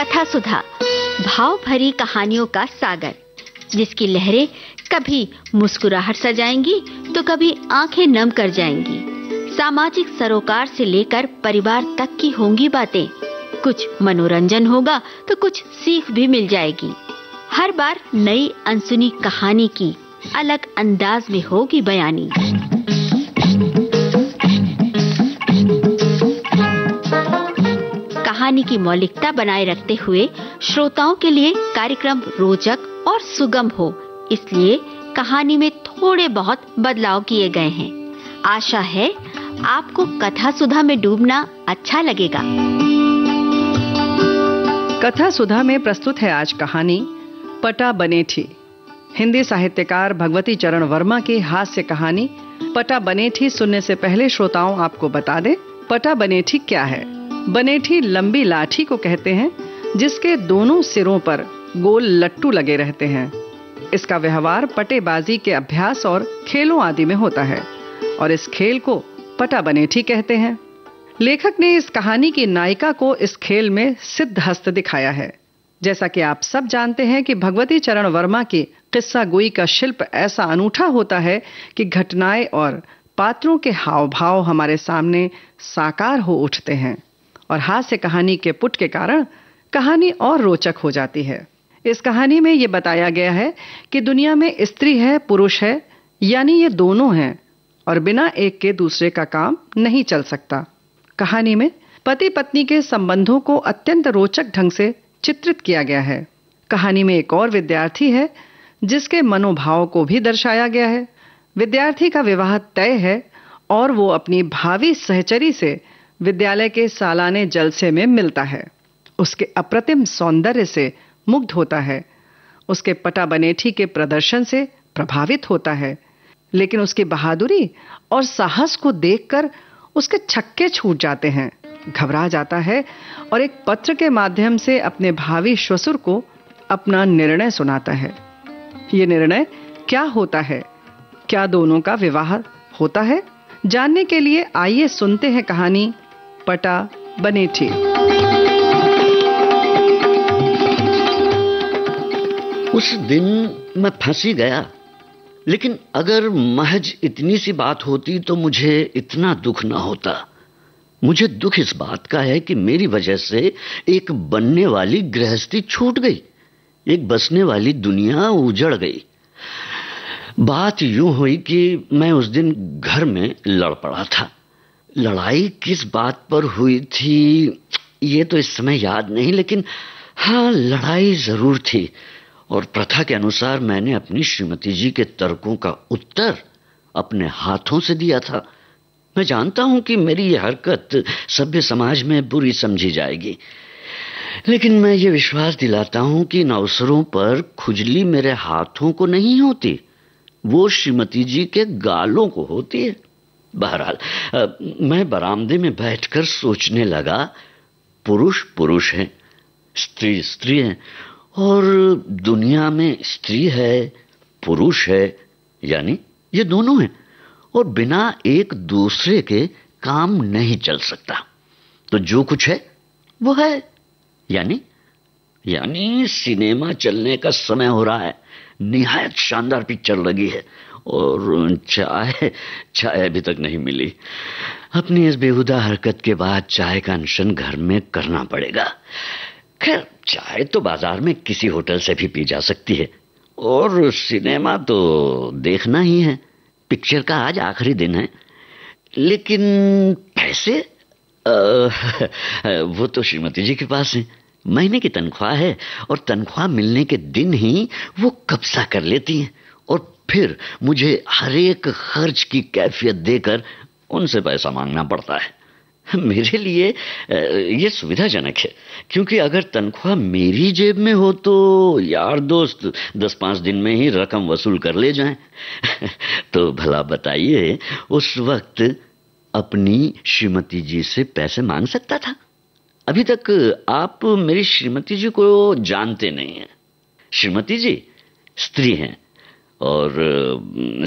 कथा सुधा भाव भरी कहानियों का सागर जिसकी लहरें कभी मुस्कुराहट सजाएंगी तो कभी आंखें नम कर जाएंगी सामाजिक सरोकार से लेकर परिवार तक की होंगी बातें कुछ मनोरंजन होगा तो कुछ सीख भी मिल जाएगी हर बार नई अनसुनी कहानी की अलग अंदाज में होगी बयानी कहानी की मौलिकता बनाए रखते हुए श्रोताओं के लिए कार्यक्रम रोचक और सुगम हो इसलिए कहानी में थोड़े बहुत बदलाव किए गए हैं आशा है आपको कथा सुधा में डूबना अच्छा लगेगा कथा सुधा में प्रस्तुत है आज कहानी पटा बनेठी हिंदी साहित्यकार भगवती चरण वर्मा की हास्य कहानी पटा बनेठी सुनने से पहले श्रोताओं आपको बता दें पटा बनेठी क्या है बनेठी लंबी लाठी को कहते हैं जिसके दोनों सिरों पर गोल लट्टू लगे रहते हैं इसका व्यवहार पटेबाजी के अभ्यास और खेलों आदि में होता है और इस खेल को पटा बनेठी कहते हैं लेखक ने इस कहानी की नायिका को इस खेल में सिद्ध हस्त दिखाया है जैसा कि आप सब जानते हैं कि भगवती चरण वर्मा की किस्सा गोई का शिल्प ऐसा अनूठा होता है कि घटनाएं और पात्रों के हाव भाव हमारे सामने साकार हो उठते हैं और हास्य कहानी के पुट के कारण कहानी और रोचक हो जाती है इस कहानी में ये बताया गया है कि दुनिया में स्त्री है पुरुष है यानी ये दोनों हैं और बिना एक के दूसरे का काम नहीं चल सकता कहानी में पति पत्नी के संबंधों को अत्यंत रोचक ढंग से चित्रित किया गया है कहानी में एक और विद्यार्थी है जिसके मनोभाव को भी दर्शाया गया है विद्यार्थी का विवाह तय है और वो अपनी भावी सहचरी से विद्यालय के सालाने जलसे में मिलता है उसके अप्रतिम सौंदर्य से मुग्ध होता है उसके पटा बनेठी के प्रदर्शन से प्रभावित होता है लेकिन उसकी बहादुरी और साहस को देखकर उसके छक्के छूट जाते हैं घबरा जाता है और एक पत्र के माध्यम से अपने भावी श्वसुर को अपना निर्णय सुनाता है ये निर्णय क्या होता है क्या दोनों का विवाह होता है जानने के लिए आइए सुनते हैं कहानी पटा बने थे उस दिन मैं फंसी गया लेकिन अगर महज इतनी सी बात होती तो मुझे इतना दुख ना होता मुझे दुख इस बात का है कि मेरी वजह से एक बनने वाली गृहस्थी छूट गई एक बसने वाली दुनिया उजड़ गई बात यूं हुई कि मैं उस दिन घर में लड़ पड़ा था लड़ाई किस बात पर हुई थी ये तो इस समय याद नहीं लेकिन हाँ लड़ाई जरूर थी और प्रथा के अनुसार मैंने अपनी श्रीमती जी के तर्कों का उत्तर अपने हाथों से दिया था मैं जानता हूं कि मेरी यह हरकत सभ्य समाज में बुरी समझी जाएगी लेकिन मैं ये विश्वास दिलाता हूं कि इन अवसरों पर खुजली मेरे हाथों को नहीं होती वो श्रीमती जी के गालों को होती है बहरहाल मैं बरामदे में बैठकर सोचने लगा पुरुष पुरुष हैं स्त्री स्त्री हैं और दुनिया में स्त्री है पुरुष है यानी ये दोनों हैं और बिना एक दूसरे के काम नहीं चल सकता तो जो कुछ है वो है यानी यानी सिनेमा चलने का समय हो रहा है निहायत शानदार पिक्चर लगी है और चाय चाय अभी तक नहीं मिली अपनी इस बेहुदा हरकत के बाद चाय का अनशन घर में करना पड़ेगा खैर चाय तो बाजार में किसी होटल से भी पी जा सकती है और सिनेमा तो देखना ही है पिक्चर का आज आखिरी दिन है लेकिन पैसे आ, वो तो श्रीमती जी के पास है महीने की तनख्वाह है और तनख्वाह मिलने के दिन ही वो कब्जा कर लेती हैं और फिर मुझे हरेक खर्च की कैफियत देकर उनसे पैसा मांगना पड़ता है मेरे लिए ये सुविधाजनक है क्योंकि अगर तनख्वाह मेरी जेब में हो तो यार दोस्त दस पाँच दिन में ही रकम वसूल कर ले जाएं तो भला बताइए उस वक्त अपनी श्रीमती जी से पैसे मांग सकता था अभी तक आप मेरी श्रीमती जी को जानते नहीं हैं श्रीमती जी स्त्री हैं और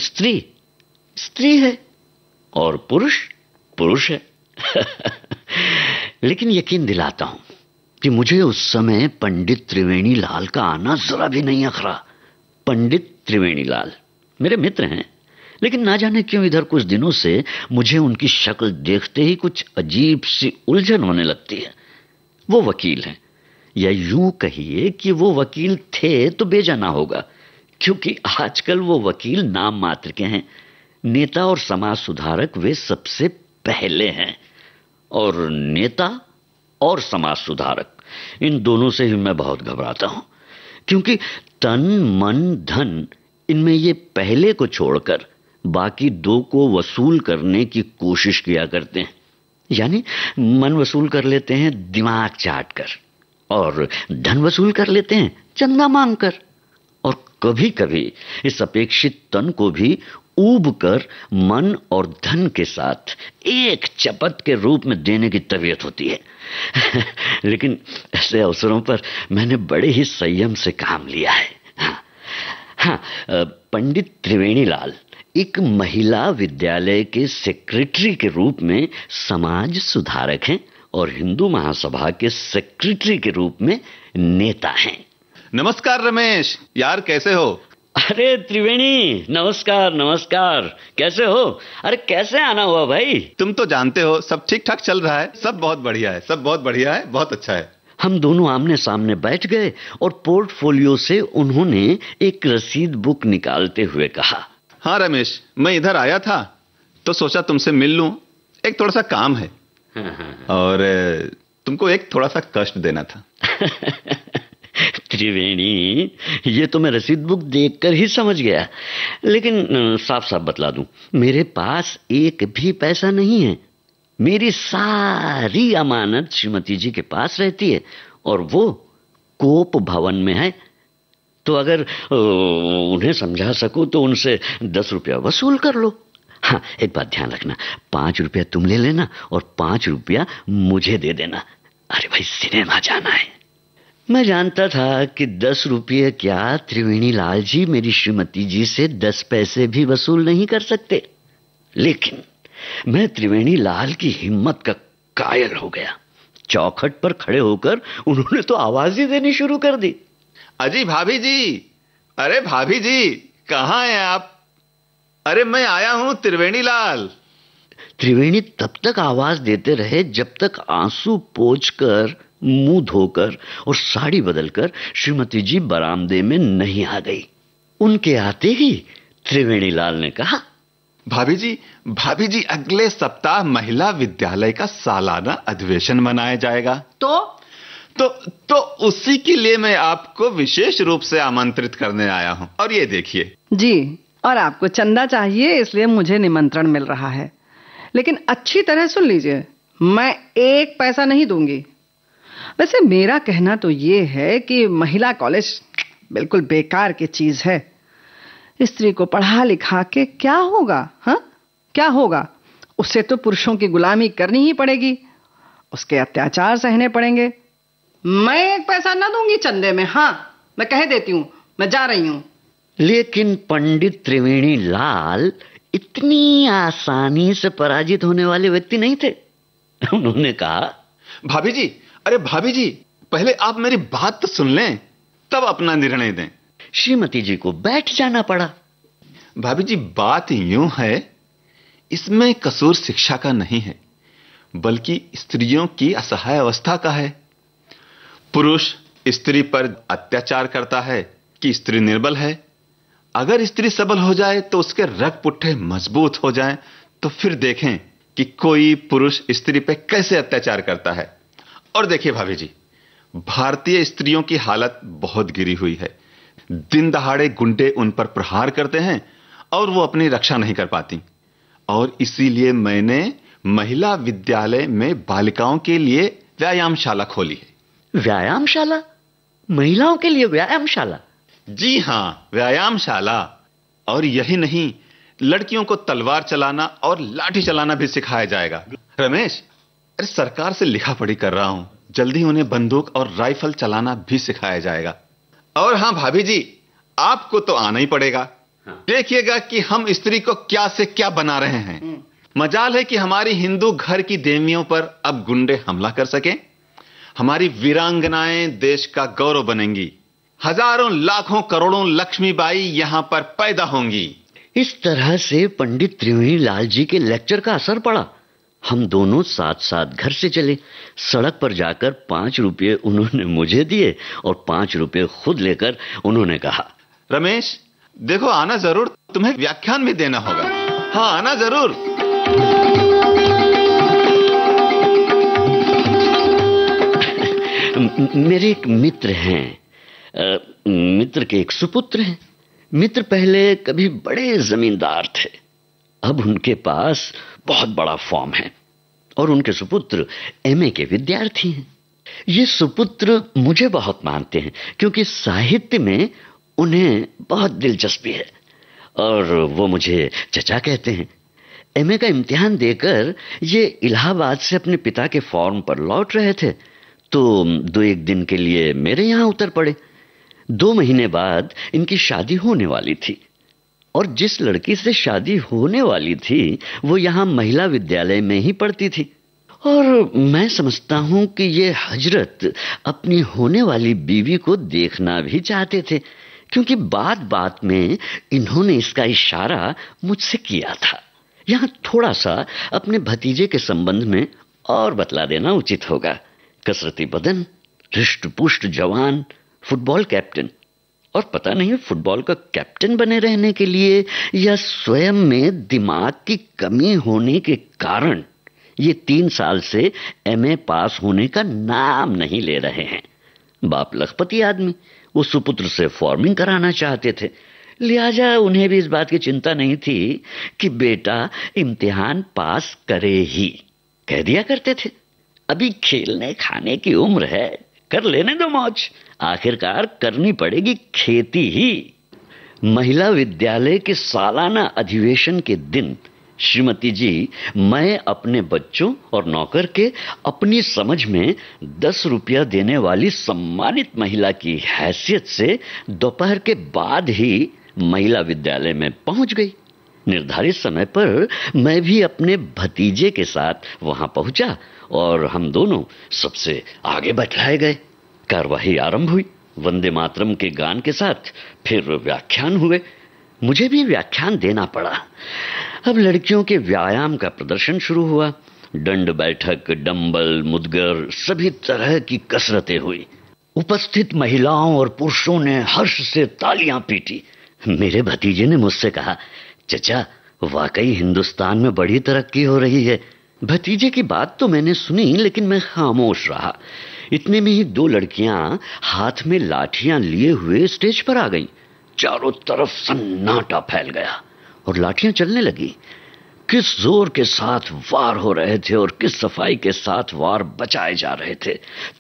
स्त्री स्त्री है और पुरुष पुरुष है लेकिन यकीन दिलाता हूं कि मुझे उस समय पंडित त्रिवेणी लाल का आना जरा भी नहीं अखरा पंडित त्रिवेणी लाल मेरे मित्र हैं लेकिन ना जाने क्यों इधर कुछ दिनों से मुझे उनकी शक्ल देखते ही कुछ अजीब सी उलझन होने लगती है वो वकील हैं या यूं कहिए कि वो वकील थे तो बेजाना होगा क्योंकि आजकल वो वकील नाम मात्र के हैं नेता और समाज सुधारक वे सबसे पहले हैं और नेता और समाज सुधारक इन दोनों से ही मैं बहुत घबराता हूं क्योंकि तन मन धन इनमें ये पहले को छोड़कर बाकी दो को वसूल करने की कोशिश किया करते हैं यानी मन वसूल कर लेते हैं दिमाग चाट कर और धन वसूल कर लेते हैं चंदा मांग कर कभी कभी इस अपेक्षित तन को भी ऊब कर मन और धन के साथ एक चपत के रूप में देने की तबीयत होती है लेकिन ऐसे अवसरों पर मैंने बड़े ही संयम से काम लिया है हाँ, हाँ पंडित त्रिवेणी लाल एक महिला विद्यालय के सेक्रेटरी के रूप में समाज सुधारक हैं और हिंदू महासभा के सेक्रेटरी के रूप में नेता हैं नमस्कार रमेश यार कैसे हो अरे त्रिवेणी नमस्कार नमस्कार कैसे हो अरे कैसे आना हुआ भाई तुम तो जानते हो सब ठीक ठाक चल रहा है सब बहुत बढ़िया है सब बहुत बढ़िया है बहुत अच्छा है हम दोनों आमने सामने बैठ गए और पोर्टफोलियो से उन्होंने एक रसीद बुक निकालते हुए कहा हाँ रमेश मैं इधर आया था तो सोचा तुमसे मिल लूं एक थोड़ा सा काम है हाँ, हाँ, हाँ। और तुमको एक थोड़ा सा कष्ट देना था त्रिवेणी ये तो मैं रसीद बुक देखकर ही समझ गया लेकिन साफ साफ बतला दूं मेरे पास एक भी पैसा नहीं है मेरी सारी अमानत श्रीमती जी के पास रहती है और वो कोप भवन में है तो अगर उन्हें समझा सकूं तो उनसे दस रुपया वसूल कर लो हाँ एक बात ध्यान रखना पांच रुपया तुम ले लेना और पांच रुपया मुझे दे देना अरे भाई सिनेमा जाना है मैं जानता था कि दस रुपये क्या त्रिवेणी लाल जी मेरी श्रीमती जी से दस पैसे भी वसूल नहीं कर सकते लेकिन मैं त्रिवेणी लाल की हिम्मत का कायल हो गया चौखट पर खड़े होकर उन्होंने तो आवाज ही देनी शुरू कर दी अजी भाभी जी अरे भाभी जी कहाँ हैं आप अरे मैं आया हूं त्रिवेणी लाल त्रिवेणी तब तक आवाज देते रहे जब तक आंसू कर मुंह धोकर और साड़ी बदलकर श्रीमती जी बरामदे में नहीं आ गई उनके आते ही त्रिवेणी लाल ने कहा भाभी जी भाभी जी अगले सप्ताह महिला विद्यालय का सालाना अधिवेशन मनाया जाएगा तो तो तो उसी के लिए मैं आपको विशेष रूप से आमंत्रित करने आया हूँ और ये देखिए जी और आपको चंदा चाहिए इसलिए मुझे निमंत्रण मिल रहा है लेकिन अच्छी तरह सुन लीजिए मैं एक पैसा नहीं दूंगी वैसे मेरा कहना तो ये है कि महिला कॉलेज बिल्कुल बेकार की चीज है स्त्री को पढ़ा लिखा के क्या होगा हा? क्या होगा उससे तो पुरुषों की गुलामी करनी ही पड़ेगी उसके अत्याचार सहने पड़ेंगे मैं एक पैसा ना दूंगी चंदे में हाँ मैं कह देती हूं मैं जा रही हूं लेकिन पंडित त्रिवेणी लाल इतनी आसानी से पराजित होने वाले व्यक्ति नहीं थे उन्होंने कहा भाभी जी अरे भाभी जी पहले आप मेरी बात तो सुन लें तब अपना निर्णय दें श्रीमती जी को बैठ जाना पड़ा भाभी जी बात यूं है इसमें कसूर शिक्षा का नहीं है बल्कि स्त्रियों की असहाय अवस्था का है पुरुष स्त्री पर अत्याचार करता है कि स्त्री निर्बल है अगर स्त्री सबल हो जाए तो उसके रग पुट्ठे मजबूत हो जाएं तो फिर देखें कि कोई पुरुष स्त्री पे कैसे अत्याचार करता है और देखिए भाभी जी भारतीय स्त्रियों की हालत बहुत गिरी हुई है दिन दहाड़े गुंडे उन पर प्रहार करते हैं और वो अपनी रक्षा नहीं कर पाती और इसीलिए मैंने महिला विद्यालय में बालिकाओं के लिए व्यायामशाला खोली है व्यायामशाला महिलाओं के लिए व्यायामशाला जी हां व्यायामशाला और यही नहीं लड़कियों को तलवार चलाना और लाठी चलाना भी सिखाया जाएगा रमेश अरे सरकार से लिखा पढ़ी कर रहा हूं जल्दी उन्हें बंदूक और राइफल चलाना भी सिखाया जाएगा और हां भाभी जी आपको तो आना ही पड़ेगा हाँ। देखिएगा कि हम स्त्री को क्या से क्या बना रहे हैं हम्म। मजाल है कि हमारी हिंदू घर की देवियों पर अब गुंडे हमला कर सके हमारी वीरांगनाएं देश का गौरव बनेंगी हजारों लाखों करोड़ों लक्ष्मीबाई यहां पर पैदा होंगी इस तरह से पंडित त्रिवेणी लाल जी के लेक्चर का असर पड़ा हम दोनों साथ साथ घर से चले सड़क पर जाकर पांच रुपये उन्होंने मुझे दिए और पांच रुपये खुद लेकर उन्होंने कहा रमेश देखो आना जरूर तुम्हें व्याख्यान भी देना होगा हाँ आना जरूर मेरे एक मित्र हैं मित्र के एक सुपुत्र हैं मित्र पहले कभी बड़े जमींदार थे अब उनके पास बहुत बड़ा फॉर्म है और उनके सुपुत्र एमए के विद्यार्थी हैं ये सुपुत्र मुझे बहुत मानते हैं क्योंकि साहित्य में उन्हें बहुत दिलचस्पी है और वो मुझे चचा कहते हैं एमए का इम्तिहान देकर ये इलाहाबाद से अपने पिता के फॉर्म पर लौट रहे थे तो दो एक दिन के लिए मेरे यहाँ उतर पड़े दो महीने बाद इनकी शादी होने वाली थी और जिस लड़की से शादी होने वाली थी वो यहाँ महिला विद्यालय में ही पढ़ती थी और मैं समझता हूँ कि ये हजरत अपनी होने वाली बीवी को देखना भी चाहते थे क्योंकि बात बात में इन्होंने इसका इशारा मुझसे किया था यहाँ थोड़ा सा अपने भतीजे के संबंध में और बतला देना उचित होगा कसरती बदन हृष्ट पुष्ट जवान फुटबॉल कैप्टन और पता नहीं फुटबॉल का कैप्टन बने रहने के लिए या स्वयं में दिमाग की कमी होने के कारण ये तीन साल से एमए पास होने का नाम नहीं ले रहे हैं बाप लखपति आदमी वो सुपुत्र से फॉर्मिंग कराना चाहते थे लिहाजा उन्हें भी इस बात की चिंता नहीं थी कि बेटा इम्तिहान पास करे ही कह दिया करते थे अभी खेलने खाने की उम्र है कर लेने दो मौज आखिरकार करनी पड़ेगी खेती ही महिला विद्यालय के सालाना अधिवेशन के दिन श्रीमती जी मैं अपने बच्चों और नौकर के अपनी समझ में दस रुपया देने वाली सम्मानित महिला की हैसियत से दोपहर के बाद ही महिला विद्यालय में पहुंच गई निर्धारित समय पर मैं भी अपने भतीजे के साथ वहां पहुंचा और हम दोनों सबसे आगे बैठाए गए कार्यवाही आरंभ हुई वंदे मातरम के गान के साथ फिर व्याख्यान हुए मुझे भी व्याख्यान देना पड़ा अब लड़कियों के व्यायाम का प्रदर्शन शुरू हुआ दंड बैठक डंबल मुदगर सभी तरह की कसरतें हुई उपस्थित महिलाओं और पुरुषों ने हर्ष से तालियां पीटी मेरे भतीजे ने मुझसे कहा चचा वाकई हिंदुस्तान में बड़ी तरक्की हो रही है भतीजे की बात तो मैंने सुनी लेकिन मैं खामोश रहा इतने में ही दो लड़कियां हाथ में लाठियां लिए हुए स्टेज पर आ गईं। चारों तरफ सन्नाटा फैल गया और लाठियां चलने लगी किस जोर के साथ वार हो रहे थे और किस सफाई के साथ वार बचाए जा रहे थे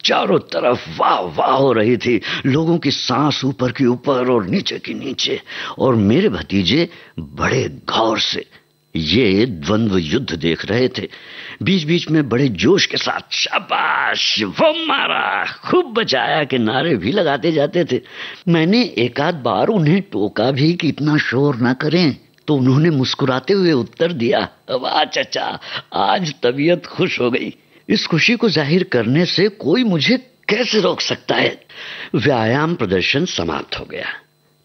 चारों तरफ वाह वाह हो रही थी लोगों की सांस ऊपर की ऊपर और नीचे की नीचे और मेरे भतीजे बड़े गौर से ये द्वंद्व युद्ध देख रहे थे बीच बीच में बड़े जोश के साथ शाबाश वो मारा खूब बचाया के नारे भी लगाते जाते थे मैंने एकाध बार उन्हें टोका भी कि इतना शोर ना करें तो उन्होंने मुस्कुराते हुए उत्तर दिया वाह चचा आज तबीयत खुश हो गई इस खुशी को जाहिर करने से कोई मुझे कैसे रोक सकता है व्यायाम प्रदर्शन समाप्त हो गया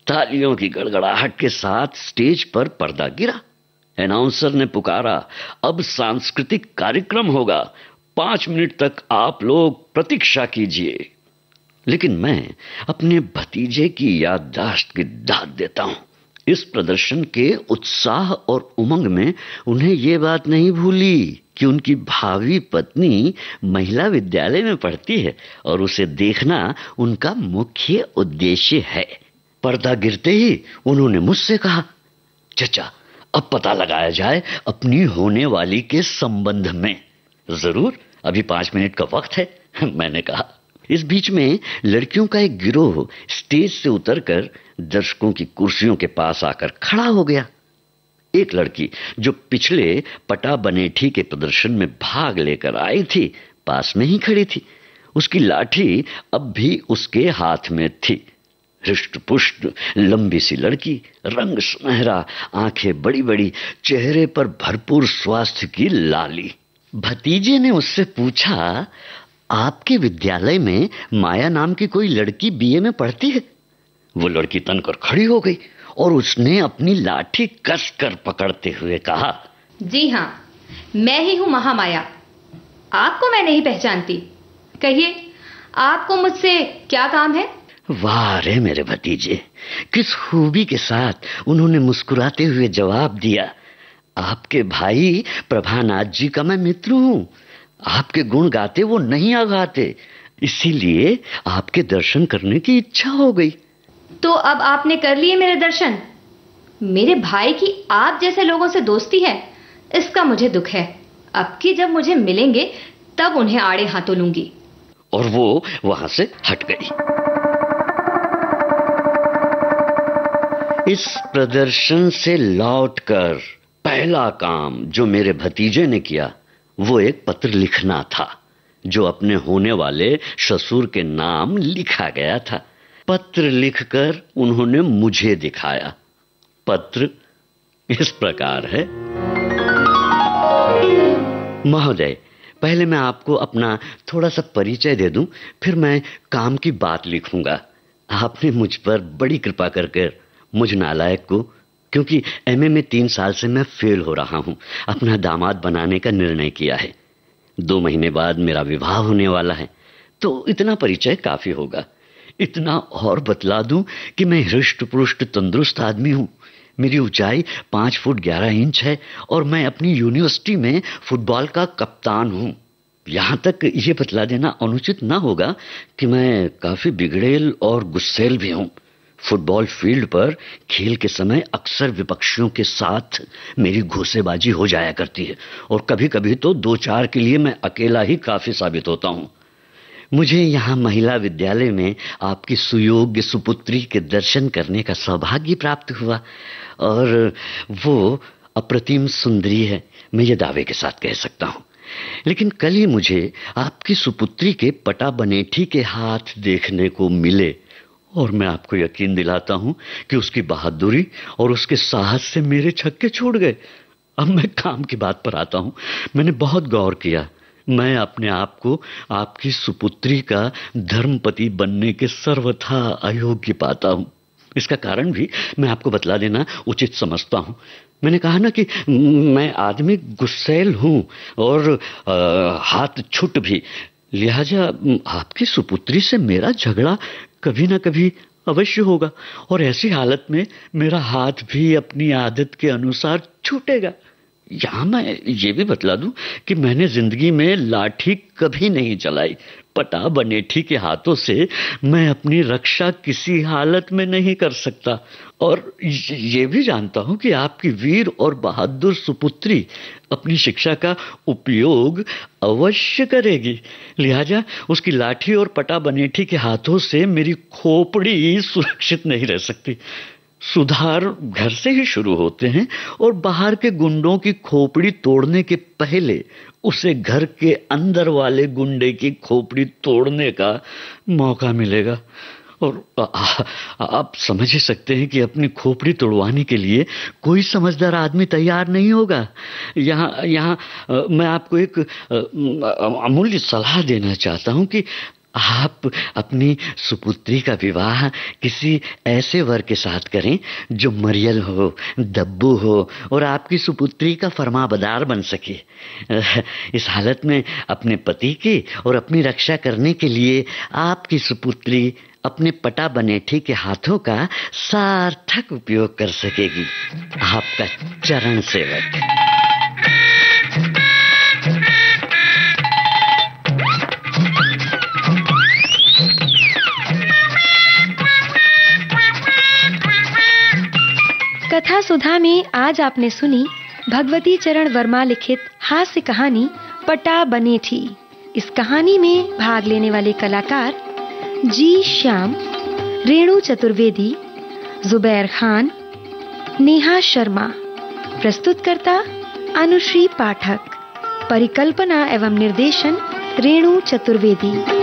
तालियों की गड़गड़ाहट के साथ स्टेज पर पर्दा गिरा अनाउंसर ने पुकारा अब सांस्कृतिक कार्यक्रम होगा पांच मिनट तक आप लोग प्रतीक्षा कीजिए लेकिन मैं अपने भतीजे की याददाश्त की दाद देता हूं इस प्रदर्शन के उत्साह और उमंग में उन्हें ये बात नहीं भूली कि उनकी भावी पत्नी महिला विद्यालय में पढ़ती है और उसे देखना उनका मुख्य उद्देश्य है पर्दा गिरते ही उन्होंने मुझसे कहा चचा अब पता लगाया जाए अपनी होने वाली के संबंध में जरूर अभी पांच मिनट का वक्त है मैंने कहा इस बीच में लड़कियों का एक गिरोह स्टेज से उतरकर दर्शकों की कुर्सियों के पास आकर खड़ा हो गया एक लड़की जो पिछले पटा बनेठी के प्रदर्शन में भाग लेकर आई थी पास में ही खड़ी थी उसकी लाठी अब भी उसके हाथ में थी हृष्ट पुष्ट लंबी सी लड़की रंग सुनहरा आंखें बड़ी बड़ी चेहरे पर भरपूर स्वास्थ्य की लाली भतीजे ने उससे पूछा आपके विद्यालय में माया नाम की कोई लड़की बीए में पढ़ती है वो लड़की तनकर खड़ी हो गई और उसने अपनी लाठी कस कर पकड़ते हुए कहा जी हाँ मैं ही हूं महामाया आपको मैं नहीं पहचानती कहिए आपको मुझसे क्या काम है वाह रे मेरे भतीजे किस खूबी के साथ उन्होंने मुस्कुराते हुए जवाब दिया आपके भाई प्रभानाथ जी का मैं मित्र हूं आपके गुण गाते वो नहीं आ गाते इसीलिए आपके दर्शन करने की इच्छा हो गई तो अब आपने कर लिए मेरे दर्शन मेरे भाई की आप जैसे लोगों से दोस्ती है इसका मुझे दुख है अब की जब मुझे मिलेंगे तब उन्हें आड़े हाथों लूंगी और वो वहां से हट गई इस प्रदर्शन से लौटकर पहला काम जो मेरे भतीजे ने किया वो एक पत्र लिखना था जो अपने होने वाले ससुर के नाम लिखा गया था पत्र लिखकर उन्होंने मुझे दिखाया पत्र इस प्रकार है महोदय पहले मैं आपको अपना थोड़ा सा परिचय दे दूं फिर मैं काम की बात लिखूंगा आपने मुझ पर बड़ी कृपा करके मुझ नालायक को क्योंकि एमए में तीन साल से मैं फेल हो रहा हूं अपना दामाद बनाने का निर्णय किया है दो महीने बाद मेरा विवाह होने वाला है तो इतना परिचय काफी होगा इतना और बतला दूं कि मैं हृष्ट पुष्ट तंदुरुस्त आदमी हूं मेरी ऊंचाई पांच फुट ग्यारह इंच है और मैं अपनी यूनिवर्सिटी में फुटबॉल का कप्तान हूँ यहाँ तक ये बतला देना अनुचित ना होगा कि मैं काफ़ी बिगड़ेल और गुस्सेल भी हूँ फुटबॉल फील्ड पर खेल के समय अक्सर विपक्षियों के साथ मेरी घोसेबाजी हो जाया करती है और कभी कभी तो दो चार के लिए मैं अकेला ही काफ़ी साबित होता हूँ मुझे यहाँ महिला विद्यालय में आपकी सुयोग्य सुपुत्री के दर्शन करने का सौभाग्य प्राप्त हुआ और वो अप्रतिम सुंदरी है मैं ये दावे के साथ कह सकता हूँ लेकिन कल ही मुझे आपकी सुपुत्री के पटा बनेठी के हाथ देखने को मिले और मैं आपको यकीन दिलाता हूँ कि उसकी बहादुरी और उसके साहस से मेरे छक्के छोड़ गए अब मैं काम की बात पर आता हूँ मैंने बहुत गौर किया मैं अपने आप को आपकी सुपुत्री का धर्मपति बनने के सर्वथा अयोग्य पाता हूँ इसका कारण भी मैं आपको बतला देना उचित समझता हूँ मैंने कहा ना कि मैं आदमी गुस्सेल हूँ और आ, हाथ छुट भी लिहाजा आपकी सुपुत्री से मेरा झगड़ा कभी ना कभी अवश्य होगा और ऐसी हालत में मेरा हाथ भी अपनी आदत के अनुसार छूटेगा यहां मैं ये भी बतला दूं कि मैंने जिंदगी में लाठी कभी नहीं चलाई पटा बनेठी के हाथों से मैं अपनी रक्षा किसी हालत में नहीं कर सकता और ये भी जानता हूं कि आपकी वीर और बहादुर सुपुत्री अपनी शिक्षा का उपयोग अवश्य करेगी लिहाजा उसकी लाठी और पटा बनेठी के हाथों से मेरी खोपड़ी सुरक्षित नहीं रह सकती सुधार घर से ही शुरू होते हैं और बाहर के गुंडों की खोपड़ी तोड़ने के पहले उसे घर के अंदर वाले गुंडे की खोपड़ी तोड़ने का मौका मिलेगा और आ, आ, आप समझ ही सकते हैं कि अपनी खोपड़ी तोड़वाने के लिए कोई समझदार आदमी तैयार नहीं होगा यहाँ यहाँ मैं आपको एक अमूल्य सलाह देना चाहता हूँ कि आप अपनी सुपुत्री का विवाह किसी ऐसे वर के साथ करें जो मरियल हो दब्बू हो और आपकी सुपुत्री का फरमाबदार बन सके इस हालत में अपने पति की और अपनी रक्षा करने के लिए आपकी सुपुत्री अपने पटा बनेठी के हाथों का सार्थक उपयोग कर सकेगी आपका चरण सेवक सुधा में आज आपने सुनी भगवती चरण वर्मा लिखित हास्य कहानी पटा बने थी इस कहानी में भाग लेने वाले कलाकार जी श्याम रेणु चतुर्वेदी जुबैर खान नेहा शर्मा प्रस्तुतकर्ता अनुश्री पाठक परिकल्पना एवं निर्देशन रेणु चतुर्वेदी